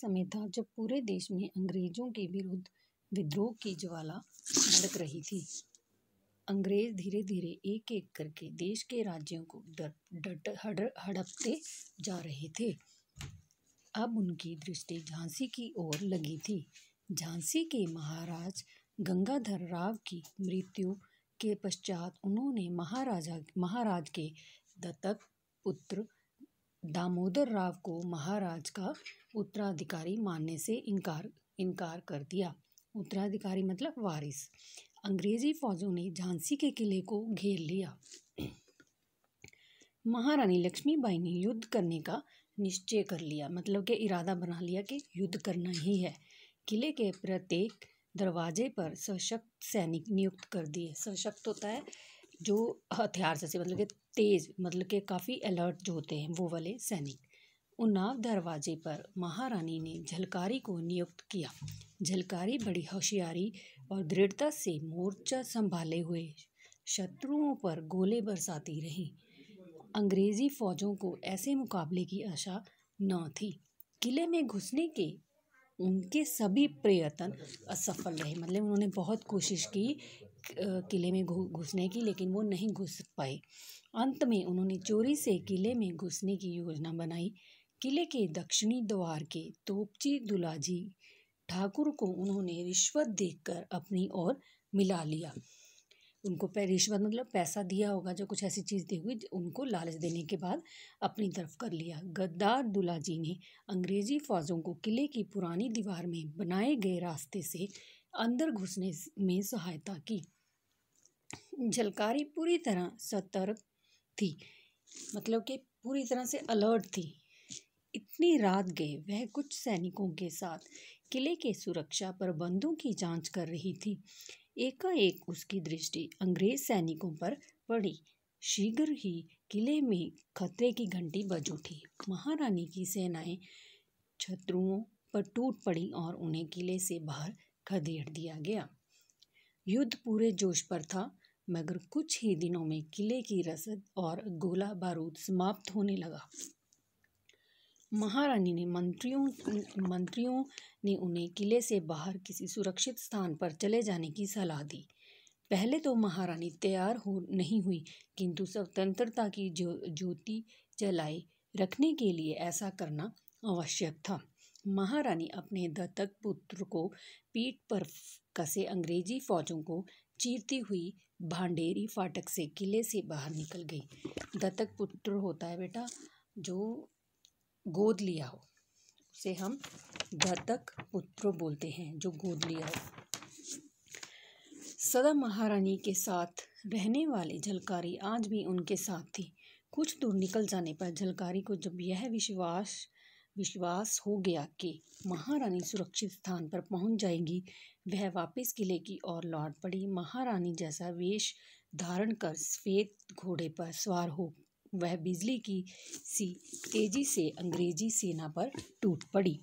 समय था जब पूरे देश में अंग्रेजों के विरुद्ध विद्रोह की ज्वाला भड़क रही थी अंग्रेज धीरे धीरे एक एक करके देश के राज्यों को हड़पते जा रहे थे अब उनकी दृष्टि झांसी की ओर लगी थी झांसी के महाराज गंगाधर राव की मृत्यु के पश्चात उन्होंने महाराजा महाराज के दत्तक पुत्र दामोदर राव को महाराज का उत्तराधिकारी मानने से इनकार इनकार कर दिया उत्तराधिकारी मतलब वारिस अंग्रेजी फौजों ने झांसी के किले को घेर लिया महारानी लक्ष्मीबाई ने युद्ध करने का निश्चय कर लिया मतलब कि इरादा बना लिया कि युद्ध करना ही है किले के प्रत्येक दरवाजे पर सशक्त सैनिक नियुक्त कर दिए सशक्त होता है जो हथियार से मतलब कि तेज़ मतलब के काफ़ी अलर्ट जो होते हैं वो वाले सैनिक उन्नाव दरवाजे पर महारानी ने झलकारी को नियुक्त किया झलकारी बड़ी होशियारी और दृढ़ता से मोर्चा संभाले हुए शत्रुओं पर गोले बरसाती रही अंग्रेज़ी फ़ौजों को ऐसे मुकाबले की आशा न थी किले में घुसने के उनके सभी प्रयत्न असफल रहे मतलब उन्होंने बहुत कोशिश की किले में घुसने की लेकिन वो नहीं घुस पाए अंत में उन्होंने चोरी से किले में घुसने की योजना बनाई किले के दक्षिणी द्वार के तोपची दुलाजी ठाकुर को उन्होंने रिश्वत देकर अपनी ओर मिला लिया उनको रिश्वत मतलब पैसा दिया होगा जो कुछ ऐसी चीज़ दी हुई उनको लालच देने के बाद अपनी तरफ कर लिया गद्दार दुलाजी ने अंग्रेजी फौजों को किले की पुरानी दीवार में बनाए गए रास्ते से अंदर घुसने में सहायता की झलकारी पूरी तरह सतर्क थी मतलब कि पूरी तरह से अलर्ट थी इतनी रात गए वह कुछ सैनिकों के साथ किले के सुरक्षा प्रबंधों की जांच कर रही थी एकाएक उसकी दृष्टि अंग्रेज सैनिकों पर पड़ी शीघ्र ही किले में खतरे की घंटी बज उठी महारानी की सेनाएं शत्रुओं पर टूट पड़ी और उन्हें किले से बाहर खदेड़ दिया गया युद्ध पूरे जोश पर था मगर कुछ ही दिनों में किले की रसद और गोला बारूद समाप्त होने लगा महारानी ने मंत्रियों मंत्रियों ने उन्हें किले से बाहर किसी सुरक्षित स्थान पर चले जाने की सलाह दी पहले तो महारानी तैयार हो नहीं हुई किंतु स्वतंत्रता की ज्योति जलाए रखने के लिए ऐसा करना आवश्यक था महारानी अपने दत्तक पुत्र को पीठ पर कसे अंग्रेजी फौजों को चीरती हुई भांडेरी फाटक से किले से बाहर निकल गई दत्तक पुत्र होता है बेटा जो गोद लिया हो उसे हम दत्तक पुत्र बोलते हैं जो गोद लिया हो सदा महारानी के साथ रहने वाली झलकारी आज भी उनके साथ थी कुछ दूर निकल जाने पर झलकारी को जब यह विश्वास विश्वास हो गया कि महारानी सुरक्षित स्थान पर पहुंच जाएगी वह वापस किले की ओर लौट पड़ी महारानी जैसा वेश धारण कर सफ़ेद घोड़े पर सवार हो वह बिजली की सी तेजी से अंग्रेजी सेना पर टूट पड़ी